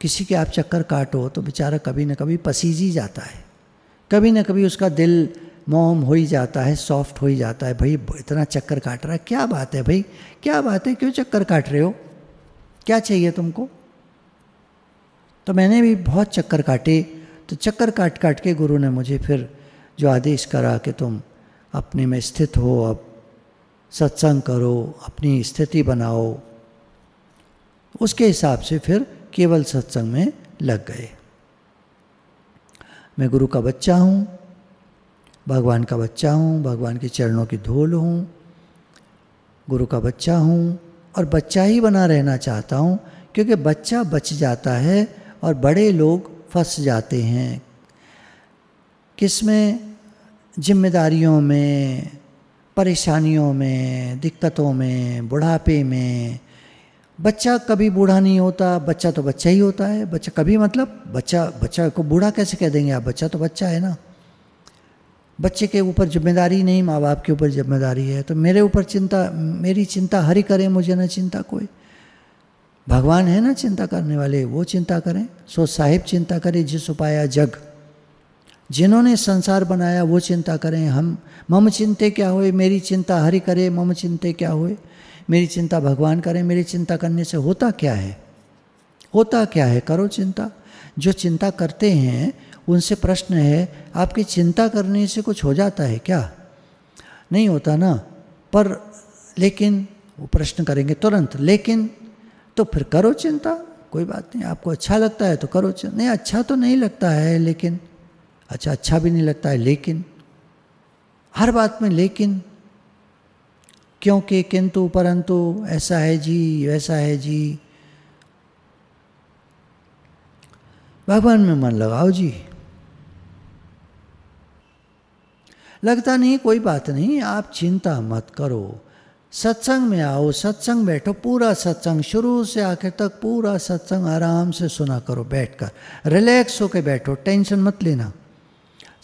किसी के आप चक्कर काटो तो बेचारा कभी ना कभी पसीज ही जाता है कभी ना कभी उसका दिल मोम हो ही जाता है सॉफ्ट हो ही जाता है भाई इतना चक्कर काट रहा है क्या बात है भाई क्या बात है क्यों चक्कर काट रहे हो क्या चाहिए तुमको तो मैंने भी बहुत चक्कर काटे तो चक्कर काट काट के गुरु ने मुझे फिर जो आदेश करा कि तुम अपने में स्थित हो अब सत्संग करो अपनी स्थिति बनाओ उसके हिसाब से फिर केवल सत्संग में लग गए मैं गुरु का बच्चा हूँ भगवान का बच्चा हूँ भगवान के चरणों की धूल हूँ गुरु का बच्चा हूँ और बच्चा ही बना रहना चाहता हूँ क्योंकि बच्चा बच जाता है और बड़े लोग फंस जाते हैं किस में जिम्मेदारियों में परेशानियों में दिक्कतों में बुढ़ापे में बच्चा कभी बूढ़ा नहीं होता बच्चा तो बच्चा ही होता है बच्चा कभी मतलब बच्चा बच्चा को बूढ़ा कैसे कह देंगे आप बच्चा तो बच्चा है ना बच्चे के ऊपर जिम्मेदारी नहीं माँ बाप के ऊपर जिम्मेदारी है तो मेरे ऊपर चिंता मेरी चिंता हरी करें मुझे ना चिंता कोई भगवान है ना चिंता करने वाले वो चिंता करें सो साहिब चिंता करें जिस उपाया जग जिन्होंने संसार बनाया वो चिंता करें हम मम चिंते क्या हुए मेरी चिंता हरि करे मम चिंते क्या हुए मेरी चिंता भगवान करें मेरी चिंता करने से होता क्या है होता क्या है करो चिंता जो चिंता करते हैं उनसे प्रश्न है आपकी चिंता करने से कुछ हो जाता है क्या नहीं होता ना पर लेकिन वो प्रश्न करेंगे तुरंत लेकिन तो फिर करो चिंता कोई बात नहीं आपको अच्छा लगता है तो करो चिंता नहीं अच्छा तो नहीं लगता है लेकिन अच्छा अच्छा भी नहीं लगता है लेकिन हर बात में लेकिन क्योंकि किंतु परंतु ऐसा है जी वैसा है जी भगवान में मन लगाओ जी लगता नहीं कोई बात नहीं आप चिंता मत करो सत्संग में आओ सत्संग बैठो पूरा सत्संग शुरू से आखिर तक पूरा सत्संग आराम से सुना करो बैठकर रिलैक्स होके बैठो टेंशन मत लेना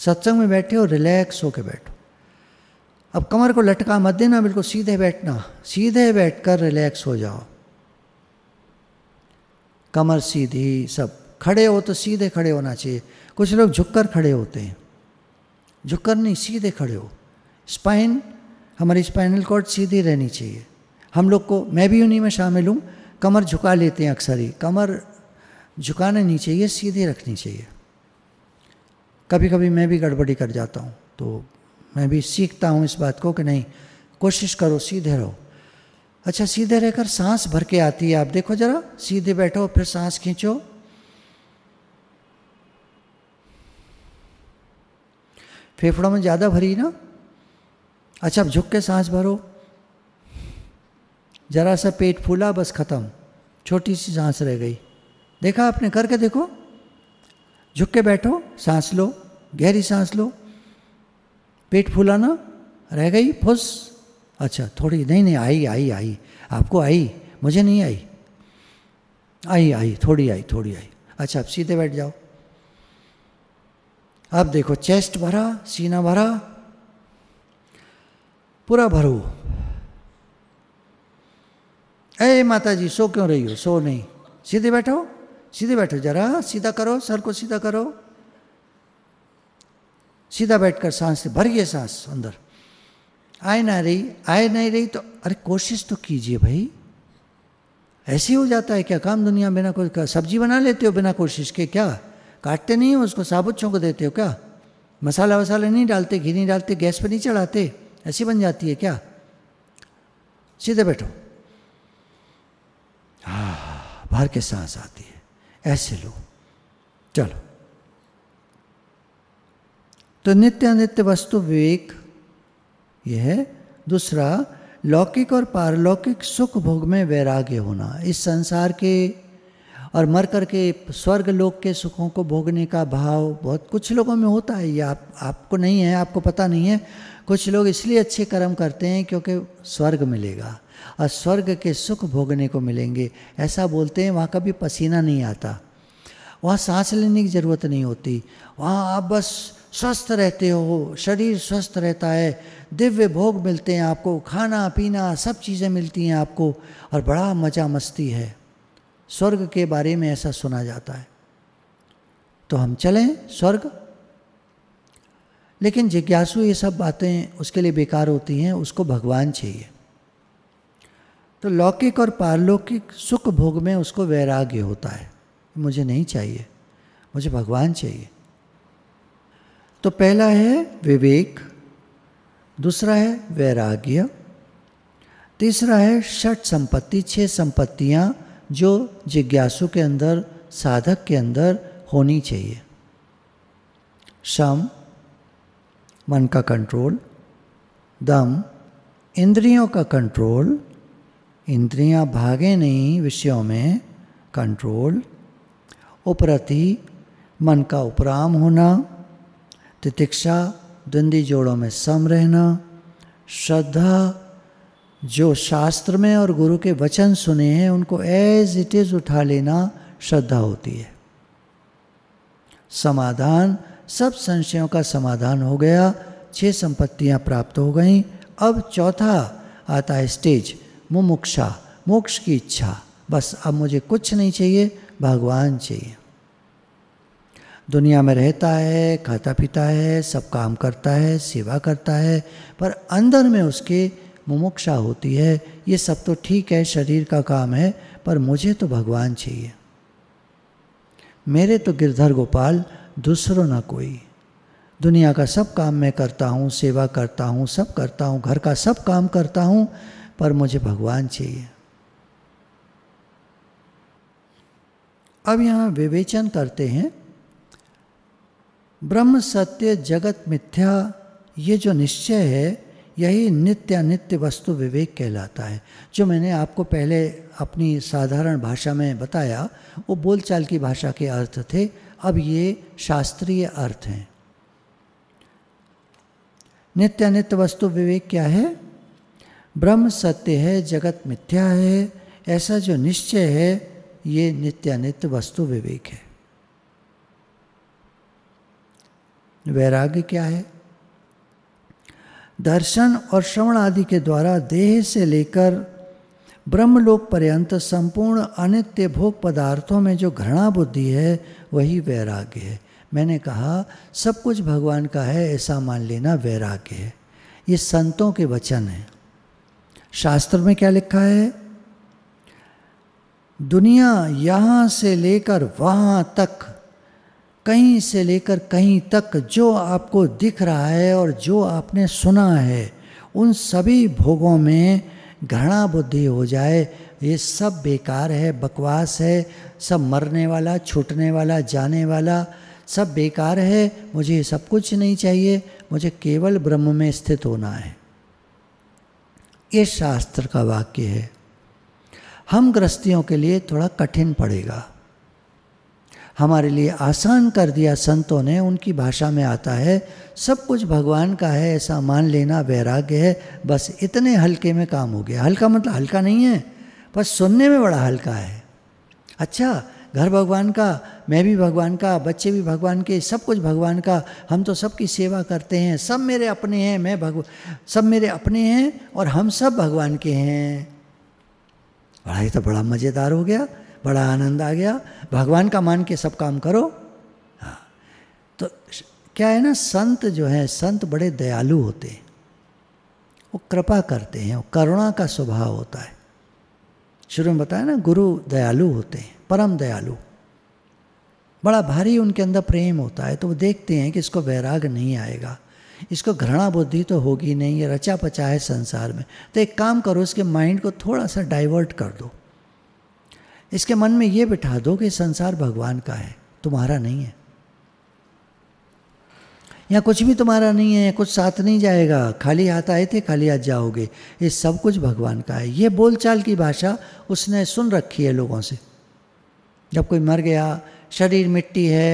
सत्संग में बैठे हो रिलैक्स होके बैठो अब कमर को लटका मत देना बिल्कुल सीधे बैठना सीधे बैठकर रिलैक्स हो जाओ कमर सीधी सब खड़े हो तो सीधे खड़े होना चाहिए कुछ लोग झुककर खड़े होते हैं झुककर नहीं सीधे खड़े हो स्पाइन हमारी स्पाइनल कॉर्ड सीधी रहनी चाहिए हम लोग को मैं भी उन्हीं में शामिल हूँ कमर झुका लेते हैं अक्सर ही कमर झुकाना नहीं चाहिए सीधे रखनी चाहिए कभी कभी मैं भी गड़बड़ी कर जाता हूँ तो मैं भी सीखता हूँ इस बात को कि नहीं कोशिश करो सीधे रहो अच्छा सीधे रहकर सांस भर के आती है आप देखो ज़रा सीधे बैठो फिर सांस खींचो फेफड़ों में ज़्यादा भरी ना अच्छा अब झुक के सांस भरो ज़रा सा पेट फूला बस ख़त्म छोटी सी सांस रह गई देखा आपने करके देखो झुक के बैठो सांस लो गहरी सांस लो पेट फूला ना रह गई फुस अच्छा थोड़ी नहीं नहीं आई आई आई आपको आई मुझे नहीं आई आई आई थोड़ी आई थोड़ी आई अच्छा अब सीधे बैठ जाओ अब देखो चेस्ट भरा सीना भरा पूरा भरो अरे माता जी सो क्यों रही हो सो नहीं सीधे बैठो सीधे बैठो जरा सीधा करो सर को सीधा करो सीधा बैठकर सांस से भरिए सांस अंदर आए ना रही आए नहीं रही तो अरे कोशिश तो कीजिए भाई ऐसे हो जाता है क्या काम दुनिया बिना कोई सब्जी बना लेते हो बिना कोशिश के क्या काटते नहीं हो उसको साबुत छोंक देते हो क्या मसाला वसाला नहीं डालते घी नहीं डालते गैस पर नहीं चढ़ाते ऐसी बन जाती है क्या सीधे बैठो हा बाहर के सांस आती है ऐसे लो चलो तो नित्य अनित्य वस्तु विवेक यह है दूसरा लौकिक और पारलौकिक सुख भोग में वैराग्य होना इस संसार के और मर कर के स्वर्ग लोक के सुखों को भोगने का भाव बहुत कुछ लोगों में होता है ये आप आपको नहीं है आपको पता नहीं है कुछ लोग इसलिए अच्छे कर्म करते हैं क्योंकि स्वर्ग मिलेगा और स्वर्ग के सुख भोगने को मिलेंगे ऐसा बोलते हैं वहाँ कभी पसीना नहीं आता वहाँ सांस लेने की ज़रूरत नहीं होती वहाँ आप बस स्वस्थ रहते हो शरीर स्वस्थ रहता है दिव्य भोग मिलते हैं आपको खाना पीना सब चीज़ें मिलती हैं आपको और बड़ा मज़ा मस्ती है स्वर्ग के बारे में ऐसा सुना जाता है तो हम चलें स्वर्ग लेकिन जिज्ञासु ये सब बातें उसके लिए बेकार होती हैं उसको भगवान चाहिए तो लौकिक और पारलौकिक सुख भोग में उसको वैराग्य होता है मुझे नहीं चाहिए मुझे भगवान चाहिए तो पहला है विवेक दूसरा है वैराग्य तीसरा है षट संपत्ति छह संपत्तियाँ जो जिज्ञासु के अंदर साधक के अंदर होनी चाहिए सम मन का कंट्रोल दम इंद्रियों का कंट्रोल इंद्रियां भागे नहीं विषयों में कंट्रोल उपरति मन का उपराम होना तितिक्षा द्वंदी जोड़ों में सम रहना श्रद्धा जो शास्त्र में और गुरु के वचन सुने हैं उनको एज इट इज़ उठा लेना श्रद्धा होती है समाधान सब संशयों का समाधान हो गया छह संपत्तियां प्राप्त हो गईं अब चौथा आता है स्टेज मुमुक्षा मोक्ष की इच्छा बस अब मुझे कुछ नहीं चाहिए भगवान चाहिए दुनिया में रहता है खाता पीता है सब काम करता है सेवा करता है पर अंदर में उसके मुमुक्षा होती है ये सब तो ठीक है शरीर का काम है पर मुझे तो भगवान चाहिए मेरे तो गिरधर गोपाल दूसरों ना कोई दुनिया का सब काम मैं करता हूँ सेवा करता हूँ सब करता हूँ घर का सब काम करता हूँ पर मुझे भगवान चाहिए अब यहाँ विवेचन करते हैं ब्रह्म सत्य जगत मिथ्या ये जो निश्चय है यही नित्य अनित्य वस्तु विवेक कहलाता है जो मैंने आपको पहले अपनी साधारण भाषा में बताया वो बोलचाल की भाषा के अर्थ थे अब ये शास्त्रीय अर्थ हैं नित्य अनित्य वस्तु विवेक क्या है ब्रह्म सत्य है जगत मिथ्या है ऐसा जो निश्चय है ये नित्य अनित्य वस्तु विवेक है वैराग्य क्या है दर्शन और श्रवण आदि के द्वारा देह से लेकर ब्रह्मलोक पर्यंत संपूर्ण अनित्य भोग पदार्थों में जो घृणा बुद्धि है वही वैराग्य है मैंने कहा सब कुछ भगवान का है ऐसा मान लेना वैराग्य है ये संतों के वचन हैं शास्त्र में क्या लिखा है दुनिया यहाँ से लेकर वहाँ तक कहीं से लेकर कहीं तक जो आपको दिख रहा है और जो आपने सुना है उन सभी भोगों में घृणा बुद्धि हो जाए ये सब बेकार है बकवास है सब मरने वाला छूटने वाला जाने वाला सब बेकार है मुझे सब कुछ नहीं चाहिए मुझे केवल ब्रह्म में स्थित होना है ये शास्त्र का वाक्य है हम ग्रस्तियों के लिए थोड़ा कठिन पड़ेगा हमारे लिए आसान कर दिया संतों ने उनकी भाषा में आता है सब कुछ भगवान का है ऐसा मान लेना वैराग्य है बस इतने हल्के में काम हो गया हल्का मतलब हल्का नहीं है पर सुनने में बड़ा हल्का है अच्छा घर भगवान का मैं भी भगवान का बच्चे भी भगवान के सब कुछ भगवान का हम तो सबकी सेवा करते हैं सब मेरे अपने हैं मैं भगव सब मेरे अपने हैं और हम सब भगवान के हैं बड़ा तो बड़ा मज़ेदार हो गया बड़ा आनंद आ गया भगवान का मान के सब काम करो हाँ तो क्या है ना संत जो है संत बड़े दयालु होते हैं वो कृपा करते हैं वो करुणा का स्वभाव होता है शुरू में बताया ना गुरु दयालु होते हैं परम दयालु बड़ा भारी उनके अंदर प्रेम होता है तो वो देखते हैं कि इसको वैराग नहीं आएगा इसको घृणा बुद्धि तो होगी नहीं ये रचा पचा है संसार में तो एक काम करो इसके माइंड को थोड़ा सा डाइवर्ट कर दो इसके मन में ये बिठा दो कि संसार भगवान का है तुम्हारा नहीं है या कुछ भी तुम्हारा नहीं है कुछ साथ नहीं जाएगा खाली हाथ आए थे खाली हाथ जाओगे ये सब कुछ भगवान का है ये बोलचाल की भाषा उसने सुन रखी है लोगों से जब कोई मर गया शरीर मिट्टी है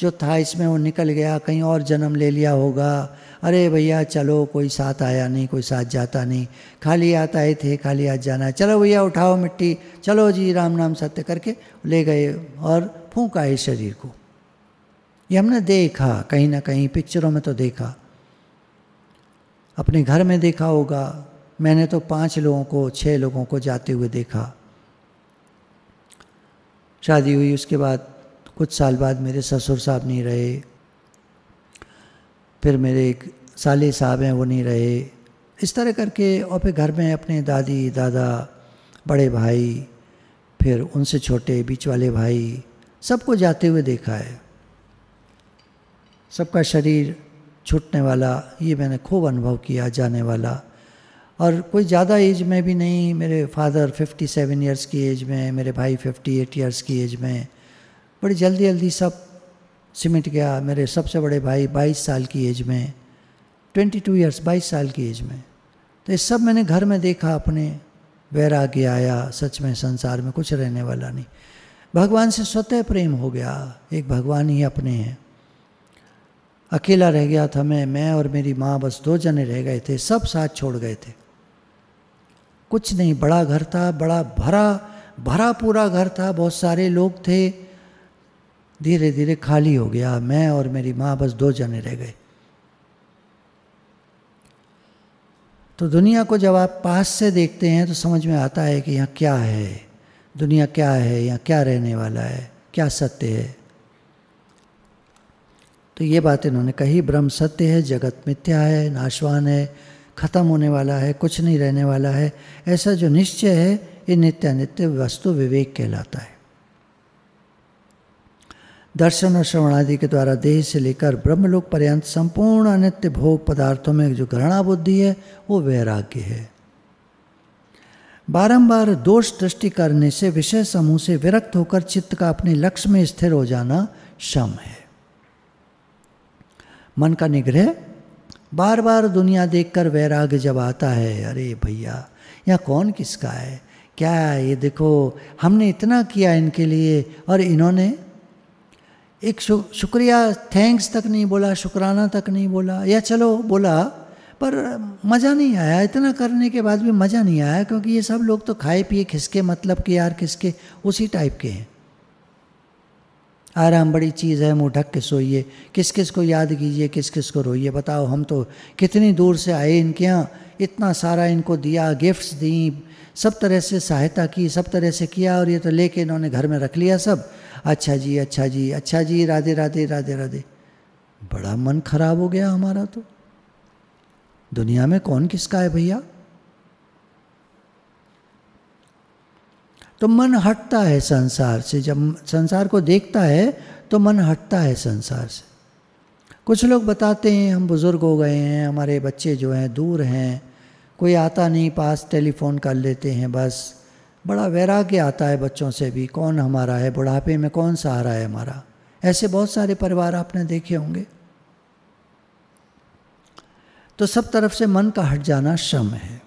जो था इसमें वो निकल गया कहीं और जन्म ले लिया होगा अरे भैया चलो कोई साथ आया नहीं कोई साथ जाता नहीं खाली आत आए थे खाली हाथ जाना चलो भैया उठाओ मिट्टी चलो जी राम नाम सत्य करके ले गए और फूँक आए शरीर को ये हमने देखा कहीं ना कहीं पिक्चरों में तो देखा अपने घर में देखा होगा मैंने तो पांच लोगों को छह लोगों को जाते हुए देखा शादी हुई उसके बाद कुछ साल बाद मेरे ससुर साहब नहीं रहे फिर मेरे एक साले साहब हैं वो नहीं रहे इस तरह करके और फिर घर में अपने दादी दादा बड़े भाई फिर उनसे छोटे बीच वाले भाई सबको जाते हुए देखा है सबका शरीर छूटने वाला ये मैंने खूब अनुभव किया जाने वाला और कोई ज़्यादा एज में भी नहीं मेरे फादर 57 इयर्स की एज में मेरे भाई 58 इयर्स की एज में बड़ी जल्दी जल्दी सब सिमट गया मेरे सबसे बड़े भाई 22 साल की एज में 22 ईयर्स बाईस साल की एज में तो ये सब मैंने घर में देखा अपने वैराग्य आया सच में संसार में कुछ रहने वाला नहीं भगवान से स्वतः प्रेम हो गया एक भगवान ही अपने हैं अकेला रह गया था मैं मैं और मेरी माँ बस दो जने रह गए थे सब साथ छोड़ गए थे कुछ नहीं बड़ा घर था बड़ा भरा भरा पूरा घर था बहुत सारे लोग थे धीरे धीरे खाली हो गया मैं और मेरी माँ बस दो जने रह गए तो दुनिया को जब आप पास से देखते हैं तो समझ में आता है कि यहाँ क्या है दुनिया क्या है यहाँ क्या रहने वाला है क्या सत्य है तो ये बात इन्होंने कही ब्रह्म सत्य है जगत मिथ्या है नाशवान है खत्म होने वाला है कुछ नहीं रहने वाला है ऐसा जो निश्चय है ये नित्यानित्य वस्तु विवेक कहलाता है दर्शन और श्रवण आदि के द्वारा देह से लेकर ब्रह्मलोक पर्यंत संपूर्ण अनित्य भोग पदार्थों में जो घृणा बुद्धि है वो वैराग्य है बारंबार दोष दृष्टि करने से विषय समूह से विरक्त होकर चित्त का अपने लक्ष्य में स्थिर हो जाना शम है मन का निग्रह बार बार दुनिया देखकर वैराग्य जब आता है अरे भैया यहाँ कौन किसका है क्या ये देखो हमने इतना किया इनके लिए और इन्होंने एक शु, शुक्रिया थैंक्स तक नहीं बोला शुक्राना तक नहीं बोला या चलो बोला पर मज़ा नहीं आया इतना करने के बाद भी मज़ा नहीं आया क्योंकि ये सब लोग तो खाए पिए खिसके मतलब कि यार खिसके उसी टाइप के हैं आराम बड़ी चीज़ है मुँह ढक के सोइए किस किस को याद कीजिए किस किस को रोइए बताओ हम तो कितनी दूर से आए इनके यहाँ इतना सारा इनको दिया गिफ्ट्स दी सब तरह से सहायता की सब तरह से किया और ये तो लेके इन्होंने घर में रख लिया सब अच्छा जी अच्छा जी अच्छा जी राधे राधे राधे राधे बड़ा मन खराब हो गया हमारा तो दुनिया में कौन किसका है भैया तो मन हटता है संसार से जब संसार को देखता है तो मन हटता है संसार से कुछ लोग बताते हैं हम बुज़ुर्ग हो गए हैं हमारे बच्चे जो हैं दूर हैं कोई आता नहीं पास टेलीफोन कर लेते हैं बस बड़ा वैराग्य आता है बच्चों से भी कौन हमारा है बुढ़ापे में कौन सहारा है हमारा ऐसे बहुत सारे परिवार आपने देखे होंगे तो सब तरफ से मन का हट जाना श्रम है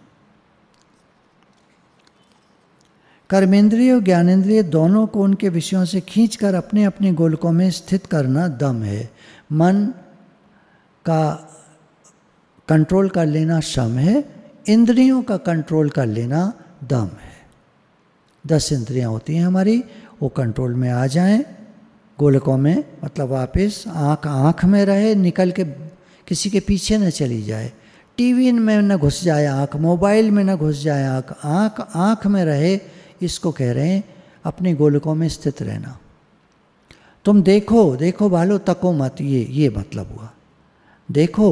कर्मेंद्रिय और ज्ञानेन्द्रिय दोनों को उनके विषयों से खींचकर अपने अपने गोलकों में स्थित करना दम है मन का कंट्रोल कर लेना श्रम है इंद्रियों का कंट्रोल कर लेना दम है दस इंद्रियां होती हैं हमारी वो कंट्रोल में आ जाएं गोलकों में मतलब वापस आँख आँख में रहे निकल के किसी के पीछे न चली जाए टीवी में न घुस जाए आँख मोबाइल में न घुस जाए आँख आँख आँख में रहे इसको कह रहे हैं अपने गोलकों में स्थित रहना तुम देखो देखो भालो तको मत ये ये मतलब हुआ देखो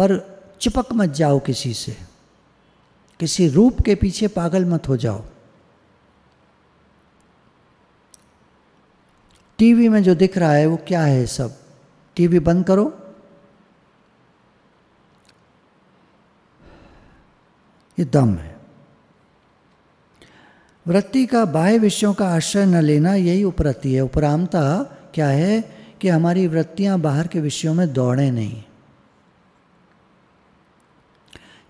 पर चिपक मत जाओ किसी से किसी रूप के पीछे पागल मत हो जाओ टीवी में जो दिख रहा है वो क्या है सब टीवी बंद करो ये दम है वृत्ति का बाह्य विषयों का आश्रय न लेना यही उपरति है उपरामता क्या है कि हमारी वृत्तियां बाहर के विषयों में दौड़े नहीं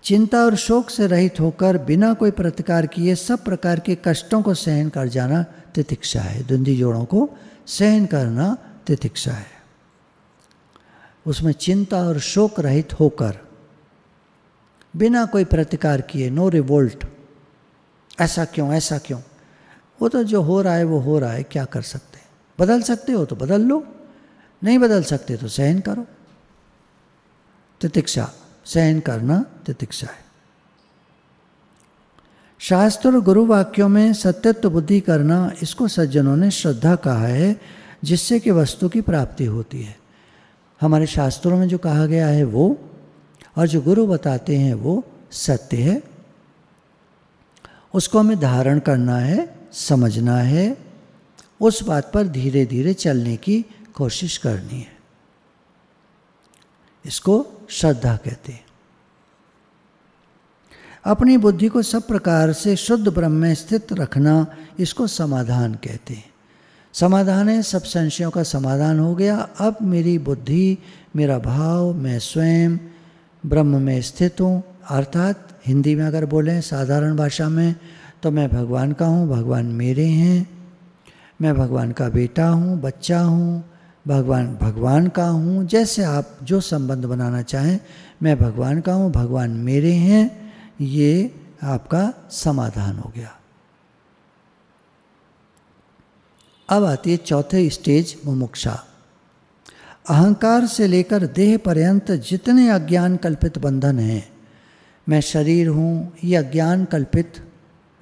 चिंता और शोक से रहित होकर बिना कोई प्रतिकार किए सब प्रकार के कष्टों को सहन कर जाना तितिक्षा है द्वंदी जोड़ों को सहन करना तितिक्षा है उसमें चिंता और शोक रहित होकर बिना कोई प्रतिकार किए नो रिवोल्ट ऐसा क्यों ऐसा क्यों वो तो जो हो रहा है वो हो रहा है क्या कर सकते हैं बदल सकते हो तो बदल लो नहीं बदल सकते तो सहन करो तितिक्षा सहन करना तितिक्षा है शास्त्र और गुरु वाक्यों में सत्यत्व बुद्धि करना इसको सज्जनों ने श्रद्धा कहा है जिससे कि वस्तु की प्राप्ति होती है हमारे शास्त्रों में जो कहा गया है वो और जो गुरु बताते हैं वो सत्य है उसको हमें धारण करना है समझना है उस बात पर धीरे धीरे चलने की कोशिश करनी है इसको श्रद्धा कहते हैं अपनी बुद्धि को सब प्रकार से शुद्ध ब्रह्म में स्थित रखना इसको समाधान कहते हैं समाधान है सब संशयों का समाधान हो गया अब मेरी बुद्धि मेरा भाव मैं स्वयं ब्रह्म में स्थित हूँ अर्थात हिंदी में अगर बोलें साधारण भाषा में तो मैं भगवान का हूँ भगवान मेरे हैं मैं भगवान का बेटा हूँ बच्चा हूँ भगवान भगवान का हूँ जैसे आप जो संबंध बनाना चाहें मैं भगवान का हूँ भगवान मेरे हैं ये आपका समाधान हो गया अब आती है चौथे स्टेज मुमुक्षा अहंकार से लेकर देह पर्यंत जितने अज्ञान कल्पित बंधन हैं मैं शरीर हूँ ये अज्ञान कल्पित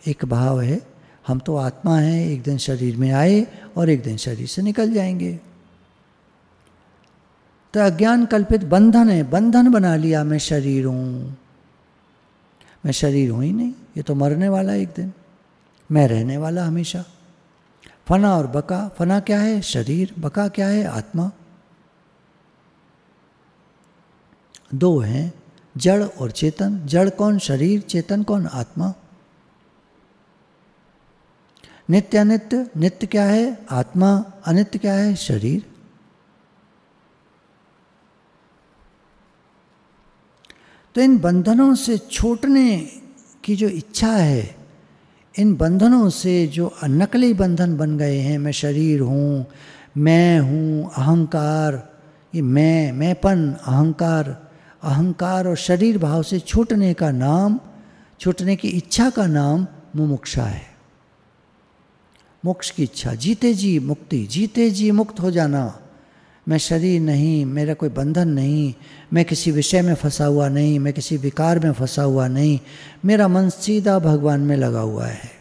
एक भाव है हम तो आत्मा हैं एक दिन शरीर में आए और एक दिन शरीर से निकल जाएंगे तो अज्ञान कल्पित बंधन है बंधन बना लिया मैं शरीर हूँ मैं शरीर हूँ ही नहीं ये तो मरने वाला एक दिन मैं रहने वाला हमेशा फना और बका फना क्या है शरीर बका क्या है आत्मा दो हैं जड़ और चेतन जड़ कौन शरीर चेतन कौन आत्मा नित्य अनित्य नित्य क्या है आत्मा अनित्य क्या है शरीर तो इन बंधनों से छूटने की जो इच्छा है इन बंधनों से जो नकली बंधन बन गए हैं मैं शरीर हूँ मैं हूँ अहंकार ये मैं मैंपन अहंकार अहंकार और शरीर भाव से छूटने का नाम छूटने की इच्छा का नाम मुमुक्षा है मोक्ष की इच्छा जीते जी मुक्ति जीते जी मुक्त हो जाना मैं शरीर नहीं मेरा कोई बंधन नहीं मैं किसी विषय में फंसा हुआ नहीं मैं किसी विकार में फंसा हुआ नहीं मेरा मन सीधा भगवान में लगा हुआ है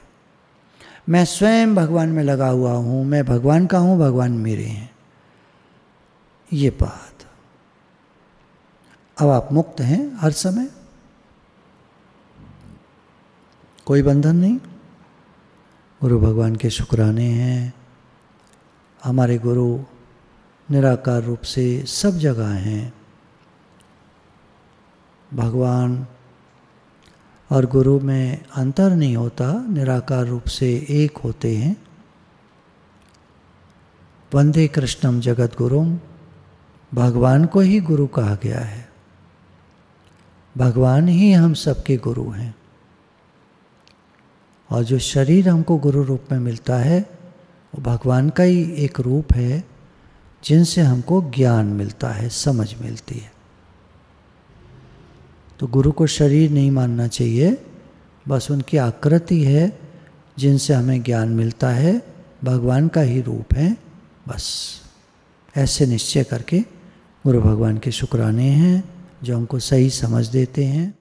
मैं स्वयं भगवान में लगा हुआ हूँ मैं भगवान का हूँ भगवान मेरे हैं ये बात अब आप मुक्त हैं हर समय कोई बंधन नहीं गुरु भगवान के शुक्राने हैं हमारे गुरु निराकार रूप से सब जगह हैं भगवान और गुरु में अंतर नहीं होता निराकार रूप से एक होते हैं वंदे कृष्णम जगत गुरु भगवान को ही गुरु कहा गया है भगवान ही हम सबके गुरु हैं और जो शरीर हमको गुरु रूप में मिलता है वो भगवान का ही एक रूप है जिनसे हमको ज्ञान मिलता है समझ मिलती है तो गुरु को शरीर नहीं मानना चाहिए बस उनकी आकृति है जिनसे हमें ज्ञान मिलता है भगवान का ही रूप है बस ऐसे निश्चय करके गुरु भगवान के शुक्राने हैं जो हमको सही समझ देते हैं